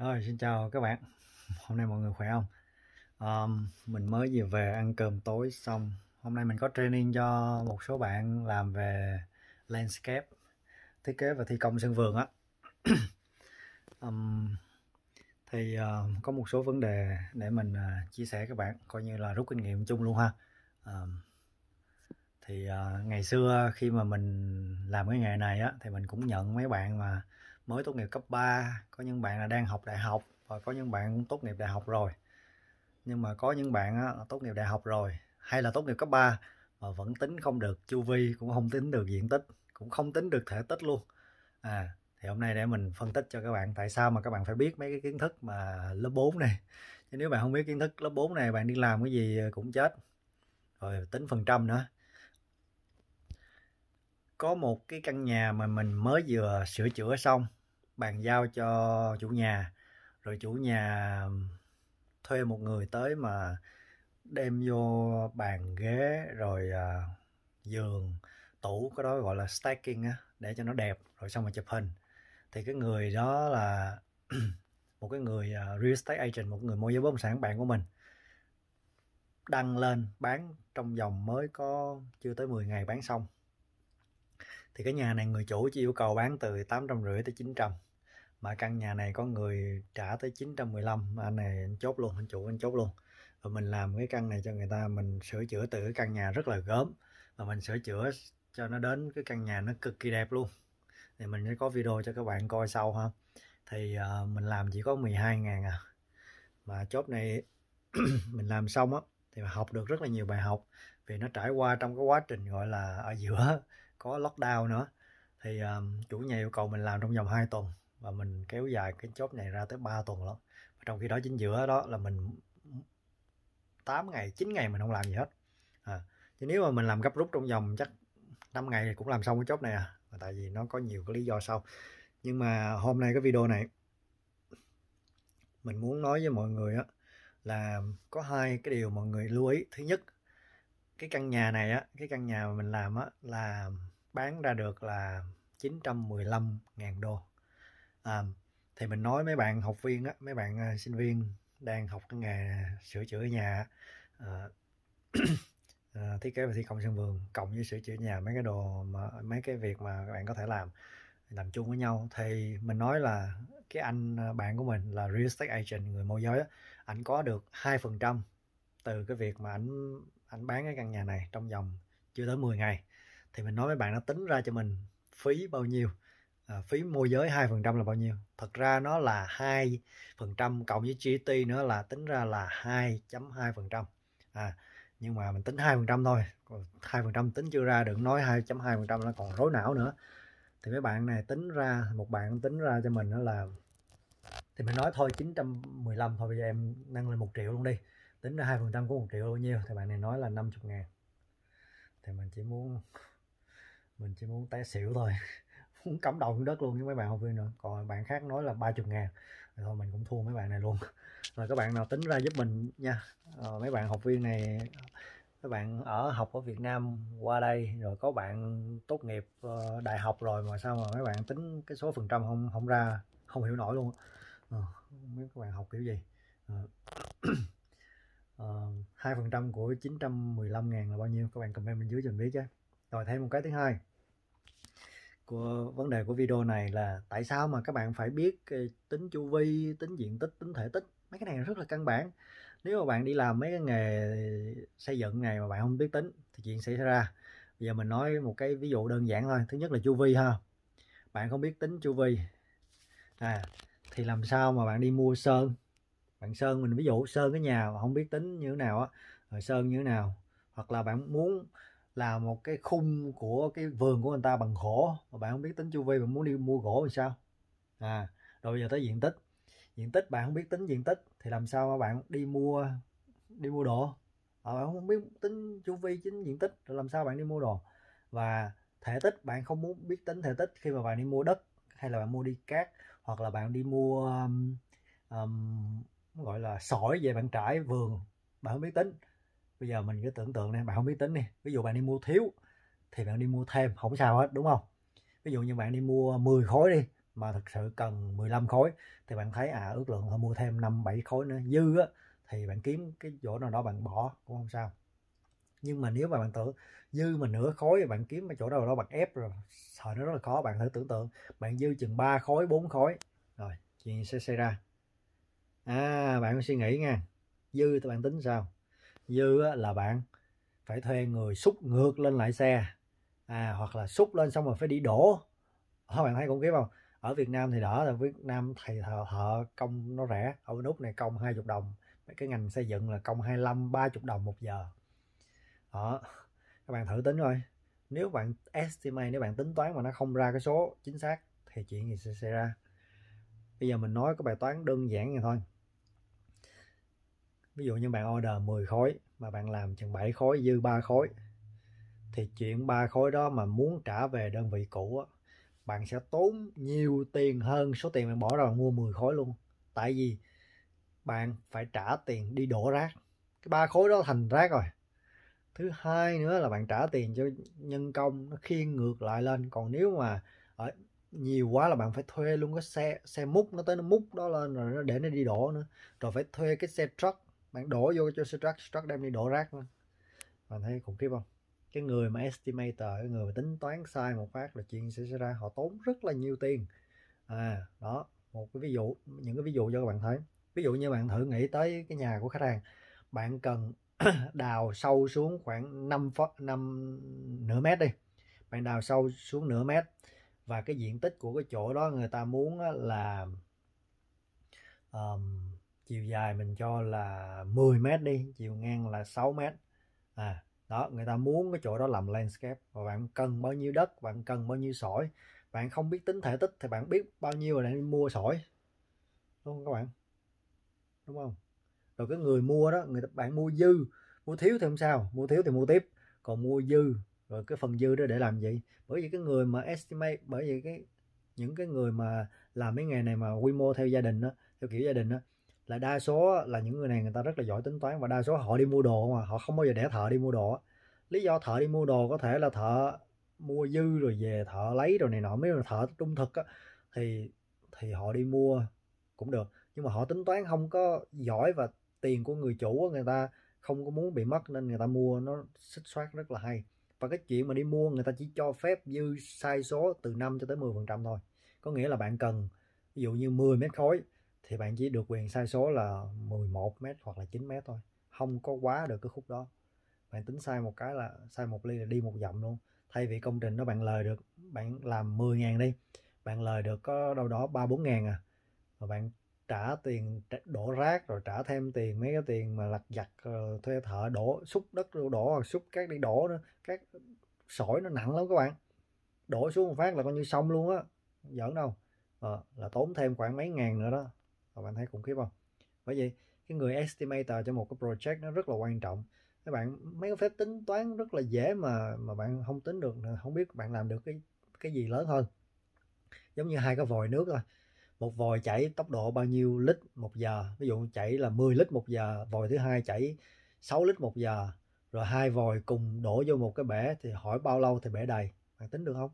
Rồi, xin chào các bạn Hôm nay mọi người khỏe không? Um, mình mới vừa về ăn cơm tối xong Hôm nay mình có training cho một số bạn làm về landscape Thiết kế và thi công sân vườn á um, Thì uh, có một số vấn đề để mình uh, chia sẻ các bạn Coi như là rút kinh nghiệm chung luôn ha um, Thì uh, ngày xưa khi mà mình làm cái nghề này á Thì mình cũng nhận mấy bạn mà mới tốt nghiệp cấp 3 có những bạn là đang học đại học và có những bạn cũng tốt nghiệp đại học rồi nhưng mà có những bạn là tốt nghiệp đại học rồi hay là tốt nghiệp cấp 3 mà vẫn tính không được chu vi cũng không tính được diện tích cũng không tính được thể tích luôn à thì hôm nay để mình phân tích cho các bạn tại sao mà các bạn phải biết mấy cái kiến thức mà lớp 4 này chứ nếu bạn không biết kiến thức lớp 4 này bạn đi làm cái gì cũng chết rồi tính phần trăm nữa có một cái căn nhà mà mình mới vừa sửa chữa xong bàn giao cho chủ nhà rồi chủ nhà thuê một người tới mà đem vô bàn ghế rồi à, giường tủ cái đó gọi là stacking á để cho nó đẹp rồi xong rồi chụp hình thì cái người đó là một cái người à, real estate agent một người môi giới bất động sản bạn của mình đăng lên bán trong vòng mới có chưa tới 10 ngày bán xong thì cái nhà này người chủ chỉ yêu cầu bán từ tám trăm rưỡi tới 900 mà căn nhà này có người trả tới 915 anh này anh chốt luôn anh chủ anh chốt luôn và mình làm cái căn này cho người ta mình sửa chữa từ cái căn nhà rất là gớm và mình sửa chữa cho nó đến cái căn nhà nó cực kỳ đẹp luôn thì mình sẽ có video cho các bạn coi sau ha thì uh, mình làm chỉ có 12 ngàn à mà chốt này mình làm xong á thì học được rất là nhiều bài học vì nó trải qua trong cái quá trình gọi là ở giữa có lockdown nữa thì um, chủ nhà yêu cầu mình làm trong vòng 2 tuần và mình kéo dài cái chốt này ra tới 3 tuần lắm và trong khi đó chính giữa đó là mình 8 ngày 9 ngày mình không làm gì hết à, chứ nếu mà mình làm gấp rút trong vòng chắc 5 ngày thì cũng làm xong cái chốt này à tại vì nó có nhiều cái lý do sau nhưng mà hôm nay cái video này mình muốn nói với mọi người á là có hai cái điều mọi người lưu ý thứ nhất cái căn nhà này á cái căn nhà mà mình làm á là bán ra được là 915.000 đô à, thì mình nói mấy bạn học viên á mấy bạn à, sinh viên đang học cái nghề sửa chữa nhà à, à, thiết kế và thi công sân vườn cộng với sửa chữa nhà mấy cái đồ mà mấy cái việc mà các bạn có thể làm làm chung với nhau thì mình nói là cái anh à, bạn của mình là real estate agent người môi giới anh có được hai phần trăm từ cái việc mà anh anh bán cái căn nhà này trong vòng chưa tới 10 ngày thì mình nói với bạn nó tính ra cho mình phí bao nhiêu À, phí môi giới 2% là bao nhiêu? Thật ra nó là 2% cộng với GST nữa là tính ra là 2.2%. À, nhưng mà mình tính 2% thôi, còn 2% tính chưa ra đừng nói 2.2% nó còn rối não nữa. Thì mấy bạn này tính ra một bạn tính ra cho mình đó là thì mình nói thôi 915 thôi bây giờ em nâng lên 1 triệu luôn đi. Tính ra 2% của 1 triệu bao nhiêu? Thì bạn này nói là 50 ngàn. Thì mình chỉ muốn mình chỉ muốn té xỉu thôi cũng cắm đầu xuống đất luôn với mấy bạn học viên nữa còn bạn khác nói là 30 ngàn rồi thôi mình cũng thua mấy bạn này luôn rồi các bạn nào tính ra giúp mình nha rồi mấy bạn học viên này các bạn ở học ở Việt Nam qua đây rồi có bạn tốt nghiệp ờ, đại học rồi mà sao mà mấy bạn tính cái số phần trăm không không ra không hiểu nổi luôn à, mấy ờ, các bạn học kiểu gì ờ, hai phần trăm của 915 ngàn là bao nhiêu các bạn comment bên dưới cho mình biết chứ rồi thêm một cái thứ hai của vấn đề của video này là tại sao mà các bạn phải biết tính chu vi, tính diện tích, tính thể tích. Mấy cái này rất là căn bản. Nếu mà bạn đi làm mấy cái nghề xây dựng này mà bạn không biết tính thì chuyện xảy ra. Bây giờ mình nói một cái ví dụ đơn giản thôi. Thứ nhất là chu vi ha. Bạn không biết tính chu vi. À thì làm sao mà bạn đi mua sơn? Bạn sơn mình ví dụ sơn cái nhà mà không biết tính như thế nào á, rồi sơn như thế nào hoặc là bạn muốn là một cái khung của cái vườn của người ta bằng gỗ mà bạn không biết tính chu vi bạn muốn đi mua gỗ thì sao à rồi giờ tới diện tích diện tích bạn không biết tính diện tích thì làm sao mà bạn đi mua đi mua đồ à, bạn không biết tính chu vi chính diện tích rồi làm sao bạn đi mua đồ và thể tích bạn không muốn biết tính thể tích khi mà bạn đi mua đất hay là bạn mua đi cát hoặc là bạn đi mua um, um, gọi là sỏi về bạn trải vườn bạn không biết tính bây giờ mình cứ tưởng tượng này bạn không biết tính đi ví dụ bạn đi mua thiếu thì bạn đi mua thêm không sao hết đúng không ví dụ như bạn đi mua 10 khối đi mà thực sự cần 15 khối thì bạn thấy à ước lượng họ mua thêm 5 7 khối nữa dư á thì bạn kiếm cái chỗ nào đó bạn bỏ cũng không sao nhưng mà nếu mà bạn tưởng dư mà nửa khối bạn kiếm cái chỗ nào đó bạn ép rồi sợ nó rất là khó bạn thử tưởng tượng bạn dư chừng 3 khối 4 khối rồi chuyện sẽ xảy ra à bạn suy nghĩ nha dư thì bạn tính sao như là bạn phải thuê người xúc ngược lên lại xe à hoặc là xúc lên xong rồi phải đi đổ các bạn thấy cũng kiếm không ở Việt Nam thì đỡ là Việt Nam thì thợ, thợ công nó rẻ ở bên này công 20 đồng cái ngành xây dựng là công 25 30 đồng một giờ đó các bạn thử tính coi nếu bạn estimate nếu bạn tính toán mà nó không ra cái số chính xác thì chuyện gì sẽ xảy ra bây giờ mình nói cái bài toán đơn giản vậy thôi ví dụ như bạn order 10 khối mà bạn làm chừng 7 khối dư 3 khối thì chuyện 3 khối đó mà muốn trả về đơn vị cũ á, bạn sẽ tốn nhiều tiền hơn số tiền bạn bỏ ra mua 10 khối luôn tại vì bạn phải trả tiền đi đổ rác cái ba khối đó thành rác rồi thứ hai nữa là bạn trả tiền cho nhân công nó khiêng ngược lại lên còn nếu mà ở nhiều quá là bạn phải thuê luôn cái xe xe múc nó tới nó múc đó lên rồi nó để nó đi đổ nữa rồi phải thuê cái xe truck bạn đổ vô cho struct struct đem đi đổ rác luôn bạn thấy khủng khiếp không cái người mà estimator cái người mà tính toán sai một phát là chuyện sẽ xảy ra họ tốn rất là nhiều tiền à đó một cái ví dụ những cái ví dụ cho các bạn thấy ví dụ như bạn thử nghĩ tới cái nhà của khách hàng bạn cần đào sâu xuống khoảng 5 năm nửa mét đi bạn đào sâu xuống nửa mét và cái diện tích của cái chỗ đó người ta muốn là um, chiều dài mình cho là 10 mét đi chiều ngang là 6 mét à đó người ta muốn cái chỗ đó làm landscape và bạn cần bao nhiêu đất bạn cần bao nhiêu sỏi bạn không biết tính thể tích thì bạn biết bao nhiêu là nên mua sỏi đúng không các bạn đúng không rồi cái người mua đó người ta bạn mua dư mua thiếu thì không sao mua thiếu thì mua tiếp còn mua dư rồi cái phần dư đó để làm gì bởi vì cái người mà estimate bởi vì cái những cái người mà làm mấy nghề này mà quy mô theo gia đình đó theo kiểu gia đình đó là đa số là những người này người ta rất là giỏi tính toán và đa số họ đi mua đồ mà họ không bao giờ để thợ đi mua đồ lý do thợ đi mua đồ có thể là thợ mua dư rồi về thợ lấy rồi này nọ mấy là thợ trung thực á thì thì họ đi mua cũng được nhưng mà họ tính toán không có giỏi và tiền của người chủ người ta không có muốn bị mất nên người ta mua nó xích xoát rất là hay và cái chuyện mà đi mua người ta chỉ cho phép dư sai số từ 5 cho tới 10 phần trăm thôi có nghĩa là bạn cần ví dụ như 10 mét khối thì bạn chỉ được quyền sai số là 11 mét hoặc là 9 mét thôi không có quá được cái khúc đó bạn tính sai một cái là sai một ly là đi một dặm luôn thay vì công trình đó bạn lời được bạn làm 10 ngàn đi bạn lời được có đâu đó ba bốn ngàn à và bạn trả tiền đổ rác rồi trả thêm tiền mấy cái tiền mà lặt giặt ờ, thuê thợ đổ xúc đất đổ hoặc xúc các đi đổ nữa các sỏi nó nặng lắm các bạn đổ xuống một phát là coi như xong luôn á giỡn đâu à, là tốn thêm khoảng mấy ngàn nữa đó các bạn thấy khủng khiếp không bởi vì cái người estimator cho một cái project nó rất là quan trọng các bạn mấy cái phép tính toán rất là dễ mà mà bạn không tính được không biết bạn làm được cái cái gì lớn hơn giống như hai cái vòi nước thôi một vòi chảy tốc độ bao nhiêu lít một giờ ví dụ chảy là 10 lít một giờ vòi thứ hai chảy 6 lít một giờ rồi hai vòi cùng đổ vô một cái bể thì hỏi bao lâu thì bể đầy bạn tính được không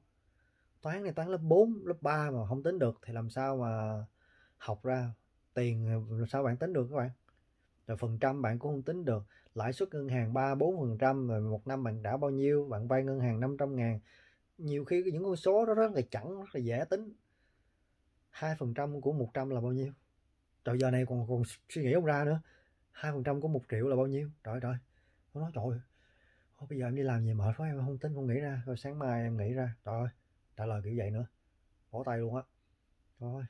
toán này toán lớp 4, lớp 3 mà không tính được thì làm sao mà học ra tiền ờ, sao bạn tính được các bạn rồi phần trăm bạn cũng không tính được lãi suất ngân hàng 3 4 phần trăm rồi một năm bạn đã bao nhiêu bạn vay ngân hàng 500 ngàn nhiều khi những con số đó rất là chẳng rất là dễ tính hai phần trăm của 100 là bao nhiêu trời giờ này còn còn suy nghĩ không ra nữa hai phần trăm của một triệu là bao nhiêu trời trời nó nói trời Ô, bây giờ em đi làm gì mệt quá em không tính không nghĩ ra rồi sáng mai em nghĩ ra trời ơi trả lời kiểu vậy nữa bỏ tay luôn á thôi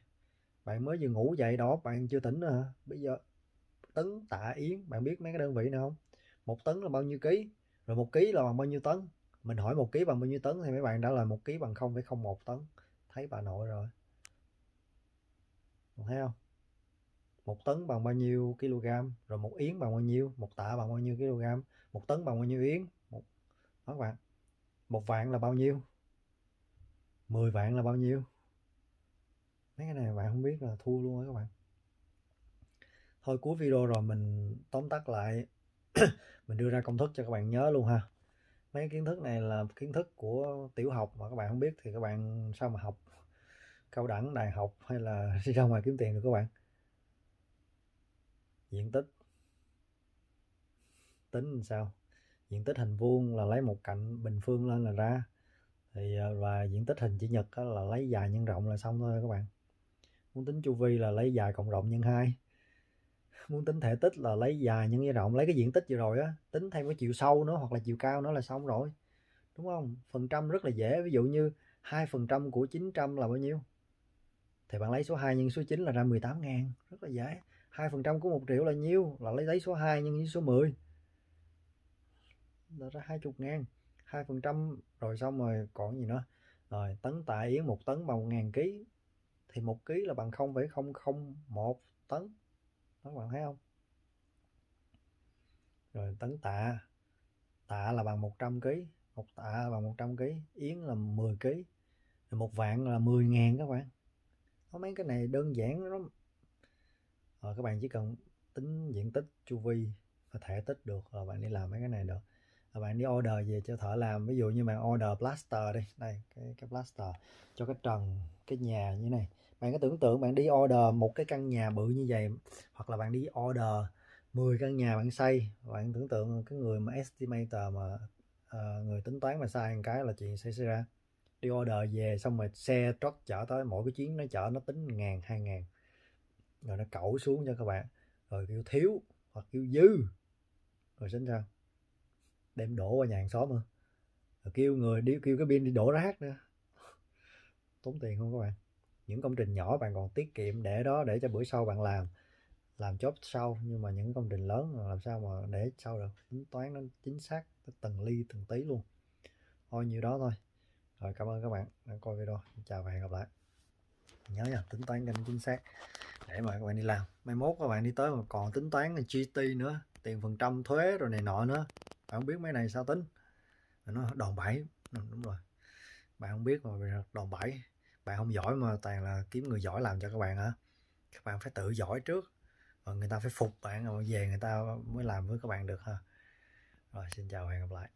bạn mới vừa ngủ dậy đó bạn chưa tỉnh à bây giờ tấn tạ yến bạn biết mấy cái đơn vị nào không một tấn là bao nhiêu ký rồi một ký là bằng bao nhiêu tấn mình hỏi một ký bằng bao nhiêu tấn thì mấy bạn đã lời một ký bằng 0,01 tấn thấy bà nội rồi thấy không một tấn bằng bao nhiêu kg rồi một yến bằng bao nhiêu một tạ bằng bao nhiêu kg một tấn bằng bao nhiêu yến một đó các bạn một vạn là bao nhiêu 10 vạn là bao nhiêu mấy cái này bạn không biết là thua luôn á các bạn thôi cuối video rồi mình tóm tắt lại mình đưa ra công thức cho các bạn nhớ luôn ha mấy kiến thức này là kiến thức của tiểu học mà các bạn không biết thì các bạn sao mà học cao đẳng đại học hay là đi ra ngoài kiếm tiền được các bạn diện tích tính làm sao diện tích hình vuông là lấy một cạnh bình phương lên là ra thì à, và diện tích hình chữ nhật là lấy dài nhân rộng là xong thôi các bạn muốn tính chu vi là lấy dài cộng rộng nhân hai muốn tính thể tích là lấy dài nhân với rộng lấy cái diện tích vừa rồi á tính thêm cái chiều sâu nữa hoặc là chiều cao nữa là xong rồi đúng không phần trăm rất là dễ ví dụ như hai phần trăm của 900 là bao nhiêu thì bạn lấy số 2 nhân số 9 là ra 18 ngàn rất là dễ Hai phần trăm của một triệu là nhiêu là lấy lấy số 2 nhân với số 10 là ra 20 ngàn Hai phần trăm rồi xong rồi còn gì nữa rồi tấn tạ yến một tấn bằng 1 ngàn ký thì một ký là bằng 0,001 tấn các bạn thấy không rồi tấn tạ tạ là bằng 100 ký một tạ là bằng 100 ký yến là 10 ký rồi một vạn là 10 ngàn các bạn có mấy cái này đơn giản lắm rồi ờ, các bạn chỉ cần tính diện tích chu vi và thể tích được rồi bạn đi làm mấy cái này được rồi bạn đi order về cho thợ làm ví dụ như bạn order plaster đi đây cái cái plaster cho cái trần cái nhà như này bạn có tưởng tượng bạn đi order một cái căn nhà bự như vậy hoặc là bạn đi order 10 căn nhà bạn xây bạn tưởng tượng cái người mà estimator mà uh, người tính toán mà sai một cái là chuyện xảy ra đi order về xong rồi xe truck chở tới mỗi cái chuyến nó chở nó tính ngàn hai ngàn rồi nó cẩu xuống cho các bạn rồi kêu thiếu hoặc kêu dư rồi tính sao đem đổ qua nhà hàng xóm nữa rồi kêu người đi kêu cái pin đi đổ rác nữa tốn tiền không các bạn những công trình nhỏ bạn còn tiết kiệm để đó để cho bữa sau bạn làm làm chốt sau nhưng mà những công trình lớn làm sao mà để sau được tính toán nó chính xác từng ly từng tí luôn thôi nhiêu đó thôi rồi cảm ơn các bạn đã coi video chào và hẹn gặp lại nhớ nha tính toán kênh chính xác để mà các bạn đi làm mai mốt các bạn đi tới mà còn tính toán là GT nữa tiền phần trăm thuế rồi này nọ nữa bạn không biết mấy này sao tính nó đòn bẩy ừ, đúng rồi bạn không biết mà đòn bẩy bạn không giỏi mà toàn là kiếm người giỏi làm cho các bạn hả các bạn phải tự giỏi trước và người ta phải phục bạn rồi về người ta mới làm với các bạn được ha rồi xin chào hẹn gặp lại